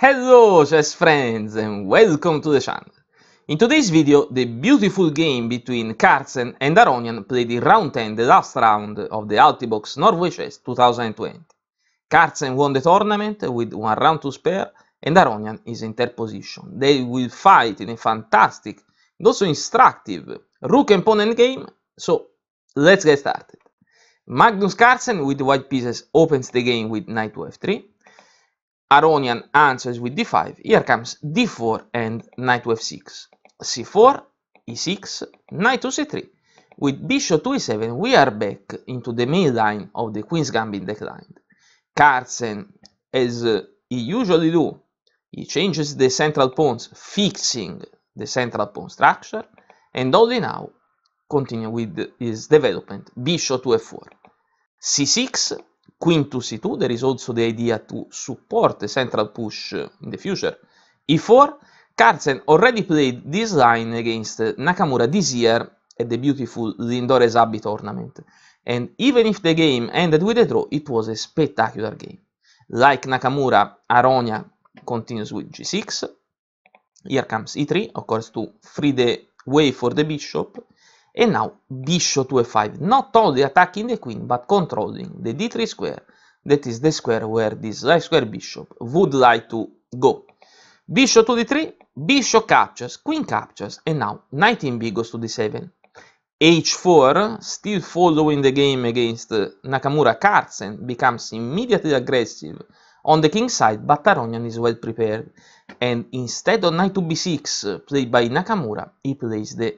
Hello chess friends and welcome to the channel. In today's video, the beautiful game between Carlsen and Aronian played in round 10, the last round of the Altibox Norway Chess 2020. Carlsen won the tournament with one round to spare and Aronian is in third position. They will fight in a fantastic and also instructive rook and pawn game, so let's get started. Magnus Carlsen with white pieces opens the game with knight to f3. Aronian answers with d5. Here comes d4 and knight to f6. c4, e6, knight to c3. With bishop to e7, we are back into the main line of the queen's gambit declined. Carlsen, as uh, he usually do, he changes the central pawns, fixing the central pawn structure, and only now continue with his development, bishop to f4. c6, Quintus E2, there is also the idea to support the central push in the future. E4, Carlsen already played this line against Nakamura this year at the beautiful Lindores Abbey tournament. And even if the game ended with a draw, it was a spectacular game. Like Nakamura, Aronia continues with g6. Here comes e3, of course, to free the way for the bishop. And now bishop to e 5 not only attacking the queen, but controlling the d3 square, that is the square where this light square bishop would like to go. Bishop to d3, bishop captures, queen captures, and now knight in B goes to d7. h4, still following the game against uh, Nakamura Carlsen, becomes immediately aggressive on the king side, but Taronian is well prepared. And instead of knight to b6, uh, played by Nakamura, he plays the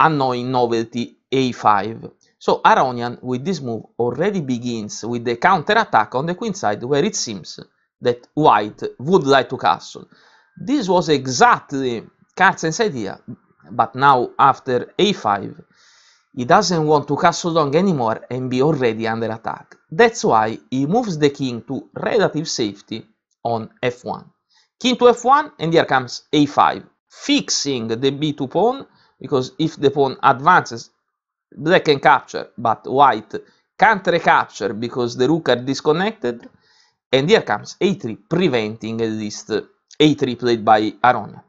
annoying novelty a5. So Aronian with this move already begins with the counterattack on the queen side where it seems that white would like to castle. This was exactly Carlsen's idea, but now after a5 he doesn't want to castle long anymore and be already under attack. That's why he moves the king to relative safety on f1. King to f1 and here comes a5, fixing the b2 pawn because if the pawn advances, black can capture, but white can't recapture because the rook are disconnected. And here comes a3, preventing at least a3 played by Aronia.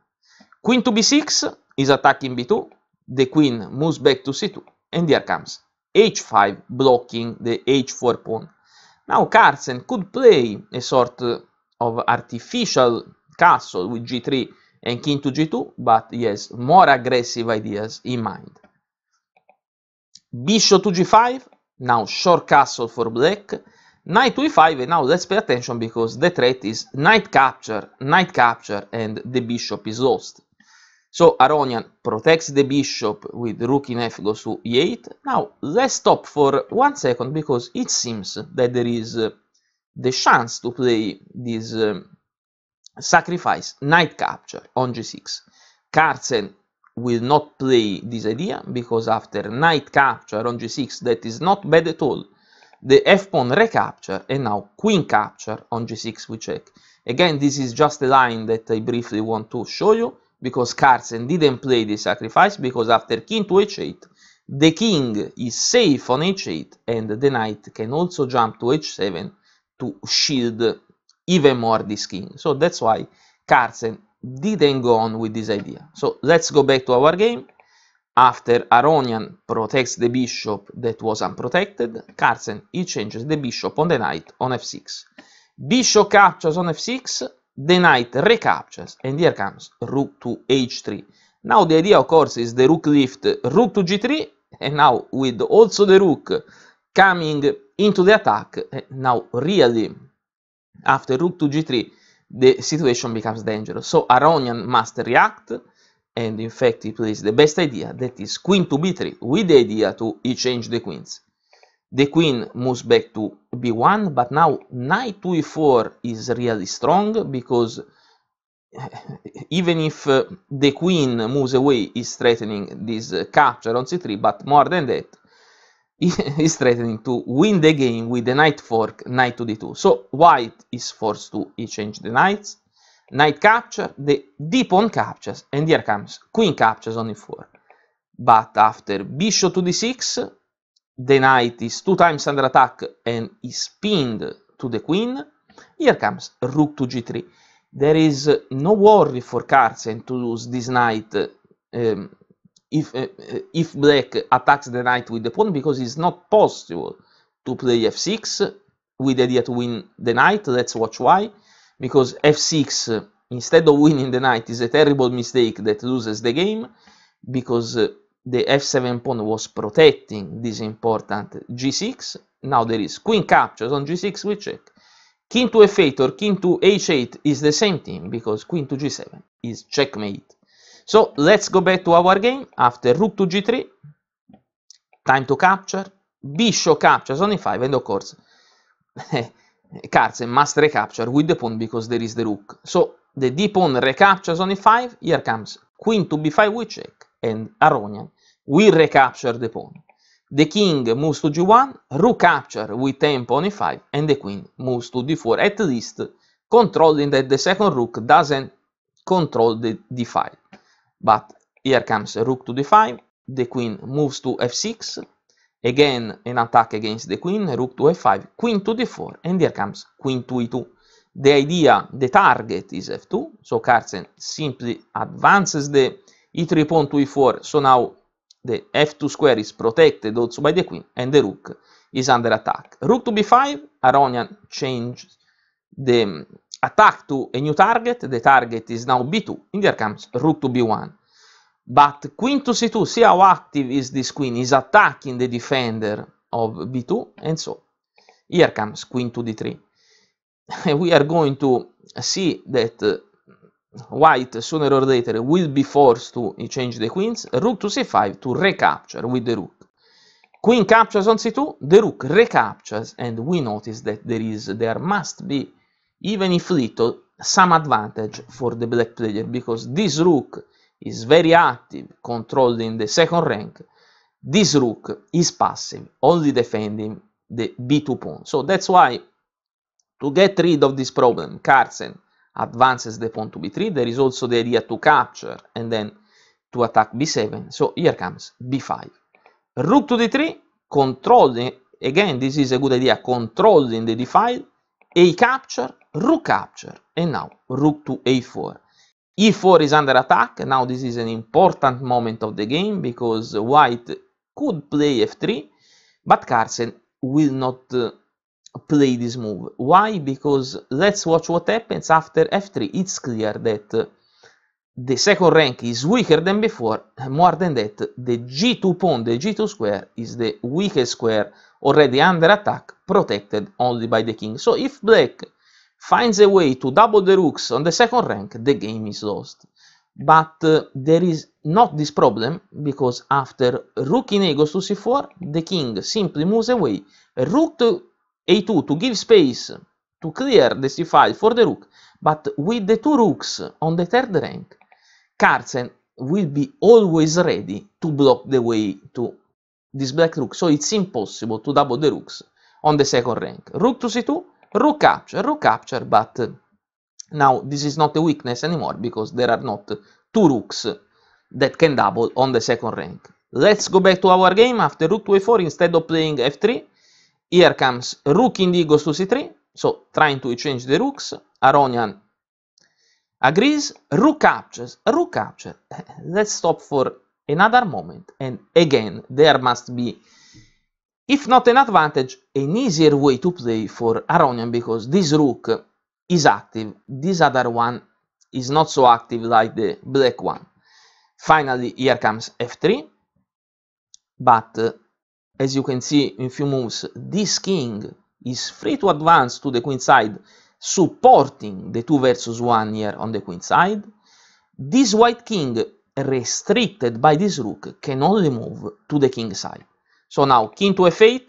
Queen to b6 is attacking b2. The queen moves back to c2. And here comes h5, blocking the h4 pawn. Now Carlsen could play a sort of artificial castle with g3 and king to g2, but yes, more aggressive ideas in mind. Bishop to g5, now short castle for black, knight to e5, and now let's pay attention because the threat is knight capture, knight capture, and the bishop is lost. So Aronian protects the bishop with rook in f goes to e8. Now let's stop for one second because it seems that there is uh, the chance to play this um, Sacrifice knight capture on g6. Carlsen will not play this idea because after knight capture on g6 that is not bad at all the f-pawn recapture and now queen capture on g6 we check again this is just a line that i briefly want to show you because carlsen didn't play the sacrifice because after king to h8 the king is safe on h8 and the knight can also jump to h7 to shield even more this king. So that's why Carlsen didn't go on with this idea. So let's go back to our game. After Aronian protects the bishop that was unprotected, Carlsen he changes the bishop on the knight on f6. Bishop captures on f6, the knight recaptures, and here comes rook to h3. Now the idea, of course, is the rook lift rook to g3, and now with also the rook coming into the attack, now really after rook to g3 the situation becomes dangerous so Aronian must react and in fact he plays the best idea that is queen to b3 with the idea to exchange the queens the queen moves back to b1 but now knight to e4 is really strong because even if uh, the queen moves away is threatening this uh, capture on c3 but more than that is threatening to win the game with the knight fork knight to d2 so white is forced to exchange the knights knight capture the d pawn captures and here comes queen captures on e4 but after bishop to d6 the knight is two times under attack and is pinned to the queen here comes rook to g3 there is no worry for Carlsen to lose this knight um, if uh, uh if black attacks the knight with the pawn because it's not possible to play f6 with the idea to win the knight. Let's watch why. Because f6, instead of winning the knight, is a terrible mistake that loses the game because uh, the f7 pawn was protecting this important g6. Now there is queen captures on g6, we check. King to f8 or king to h8 is the same thing because queen to g7 is checkmate. So let's go back to our game after rook to g3, time to capture, bishop captures on e5 and of course Carlsen must recapture with the pawn because there is the rook. So the d pawn recaptures on e5, here comes queen to b5 which check and Aronian will recapture the pawn. The king moves to g1, rook capture with tempo on e5 and the queen moves to d4 at least controlling that the second rook doesn't control the d5. But here comes rook to d5, the queen moves to f6, again an attack against the queen, rook to f5, queen to d4, and here comes queen to e2. The idea, the target is f2, so Carlsen simply advances the e3 pawn to e4, so now the f2 square is protected also by the queen, and the rook is under attack. Rook to b5, Aronian changes the mm, attack to a new target, the target is now b2, and there comes rook to b1. But queen to c2, see how active is this queen, is attacking the defender of b2, and so here comes queen to d3. we are going to see that uh, white sooner or later will be forced to eh, change the queens, rook to c5 to recapture with the rook. Queen captures on c2, the rook recaptures, and we notice that there is there must be even if little, some advantage for the black player because this rook is very active controlling the second rank. This rook is passive, only defending the b2 pawn. So that's why to get rid of this problem, Carlsen advances the pawn to b3. There is also the idea to capture and then to attack b7. So here comes b5. Rook to d3, controlling, again, this is a good idea, controlling the d file, a capture, rook capture and now rook to a4 e4 is under attack now this is an important moment of the game because white could play f3 but carlsen will not uh, play this move why because let's watch what happens after f3 it's clear that uh, the second rank is weaker than before more than that the g2 pawn the g2 square is the weakest square already under attack protected only by the king so if black finds a way to double the rooks on the second rank, the game is lost. But uh, there is not this problem, because after rook in a goes to c4, the king simply moves away, rook to a2 to give space to clear the c file for the rook, but with the two rooks on the third rank, Carlsen will be always ready to block the way to this black rook, so it's impossible to double the rooks on the second rank. Rook to c2, rook capture, but now this is not a weakness anymore because there are not two rooks that can double on the second rank. Let's go back to our game after rook to a4 instead of playing f3. Here comes rook d goes to c3, so trying to exchange the rooks. Aronian agrees, rook captures, rook capture. Let's stop for another moment and again there must be if not an advantage, an easier way to play for Aronian because this rook is active, this other one is not so active like the black one. Finally, here comes f3, but uh, as you can see in few moves, this king is free to advance to the queen side, supporting the 2 versus 1 here on the queen side. This white king, restricted by this rook, can only move to the king side. So now king to f8,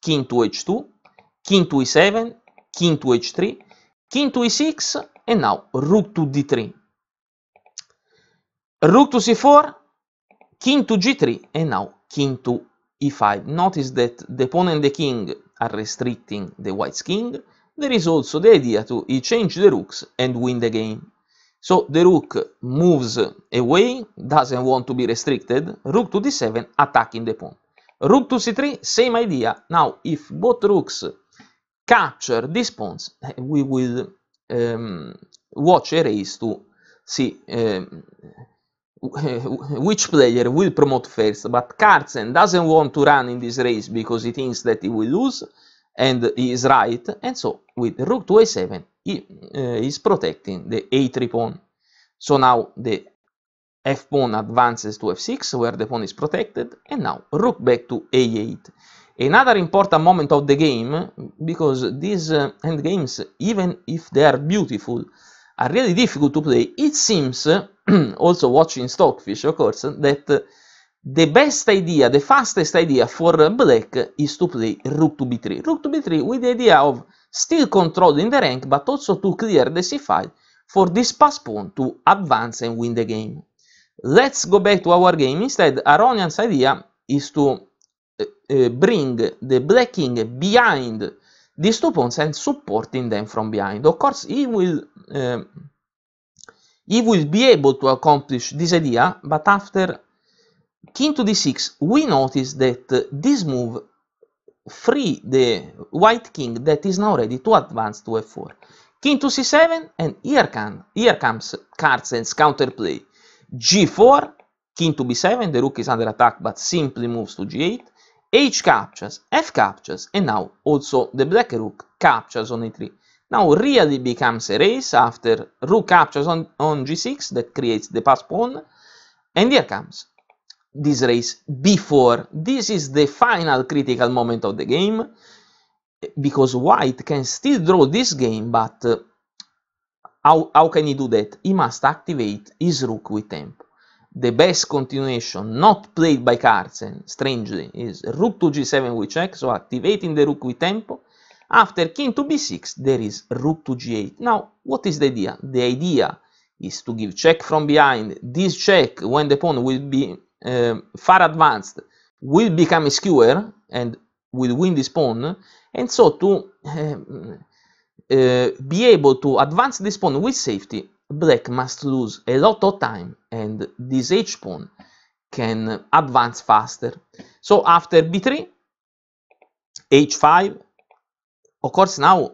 king to h2, king to e7, king to h3, king to e6, and now rook to d3. Rook to c4, king to g3, and now king to e5. Notice that the pawn and the king are restricting the white's king. There is also the idea to exchange the rooks and win the game. So the rook moves away, doesn't want to be restricted, rook to d7, attacking the pawn. Rook to c3, same idea. Now, if both rooks capture these pawns, eh, we will um, watch a race to see um, which player will promote first. But Carlsen doesn't want to run in this race because he thinks that he will lose, and he is right. And so, with rook to a7, he uh, is protecting the a3 pawn. So now the f1 advances to f6 where the pawn is protected and now rook back to a8 another important moment of the game because these uh, endgames even if they are beautiful are really difficult to play it seems also watching stockfish of course that the best idea the fastest idea for black is to play rook to b3 rook to b3 with the idea of still controlling the rank but also to clear the c file for this pass pawn to advance and win the game Let's go back to our game. Instead, Aronian's idea is to uh, bring the black king behind these two pawns and supporting them from behind. Of course, he will uh, he will be able to accomplish this idea, but after king to d6, we notice that this move free the white king that is now ready to advance to f4. King to c7, and here, can, here comes Carlsen's counterplay g4, king to b7, the rook is under attack but simply moves to g8, h captures, f captures, and now also the black rook captures on e3. Now really becomes a race after rook captures on, on g6 that creates the pass pawn, and here comes this race before. This is the final critical moment of the game, because white can still draw this game, but uh, how, how can he do that? He must activate his rook with tempo. The best continuation not played by Carlsen, strangely, is rook to g7 with check, so activating the rook with tempo. After king to b6, there is rook to g8. Now, what is the idea? The idea is to give check from behind. This check, when the pawn will be um, far advanced, will become a skewer and will win this pawn. And so to um, uh, be able to advance this pawn with safety, black must lose a lot of time and this h pawn can advance faster. So after b3, h5, of course now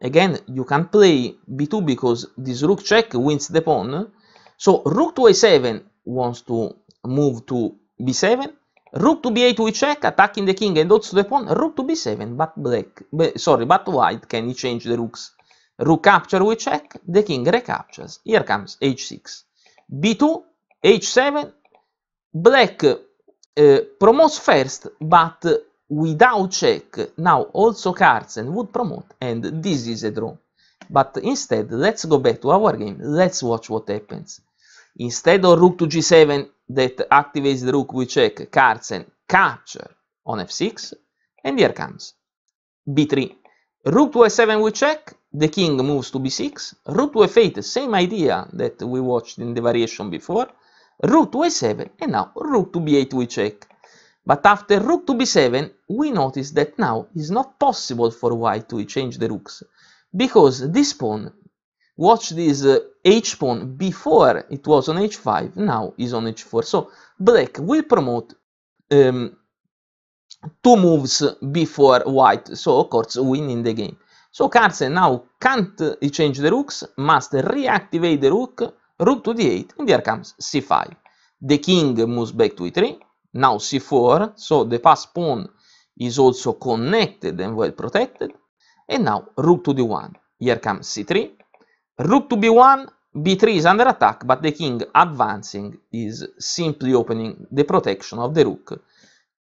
again you can play b2 because this rook check wins the pawn. So rook to a7 wants to move to b7 Rook to b8 we check, attacking the king and also the pawn. Rook to b7, but black, but, sorry, but white can he change the rooks. Rook capture we check, the king recaptures. Here comes h6, b2, h7. Black uh, promotes first, but without check. Now also Carlsen would promote, and this is a draw. But instead, let's go back to our game. Let's watch what happens. Instead of rook to g7 that activates the rook, we check Carlsen capture on f6, and here comes b3. Rook to a7 we check, the king moves to b6, rook to f8, same idea that we watched in the variation before, rook to a7, and now rook to b8 we check. But after rook to b7, we notice that now it's not possible for white to change the rooks, because this pawn watch this uh, h pawn before it was on h5 now is on h4 so black will promote um, two moves before white so of course winning the game so Carlsen now can't uh, change the rooks must reactivate the rook rook to d8 and here comes c5 the king moves back to e3 now c4 so the pass pawn is also connected and well protected and now rook to d1 here comes c3 Rook to b1, b3 is under attack, but the king advancing is simply opening the protection of the rook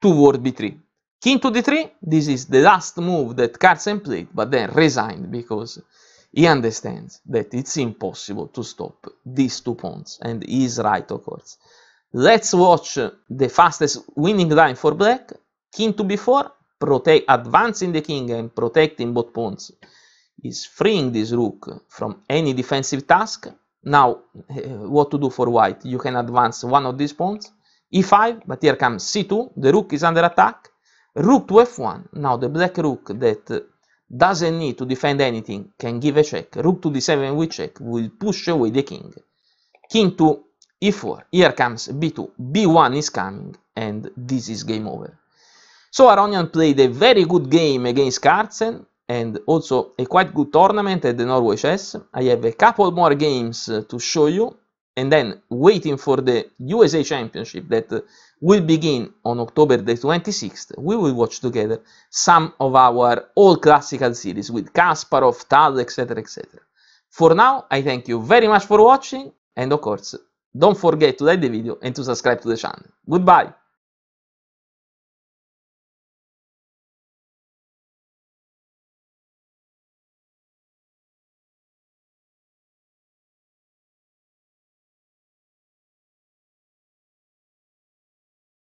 toward b3. King to d3, this is the last move that Carlsen played, but then resigned because he understands that it's impossible to stop these two pawns, and he is right, of course. Let's watch the fastest winning line for black, king to b4, protect, advancing the king and protecting both pawns is freeing this rook from any defensive task. Now, uh, what to do for white? You can advance one of these pawns, e5, but here comes c2, the rook is under attack, rook to f1. Now, the black rook that uh, doesn't need to defend anything can give a check. Rook to d7 we check, will push away the king. King to e4, here comes b2, b1 is coming, and this is game over. So Aronian played a very good game against Carlsen, and also a quite good tournament at the Norway Chess. I have a couple more games to show you and then waiting for the USA Championship that uh, will begin on October the 26th, we will watch together some of our old classical series with Kasparov, Tal, etc. etc. For now, I thank you very much for watching and of course, don't forget to like the video and to subscribe to the channel. Goodbye!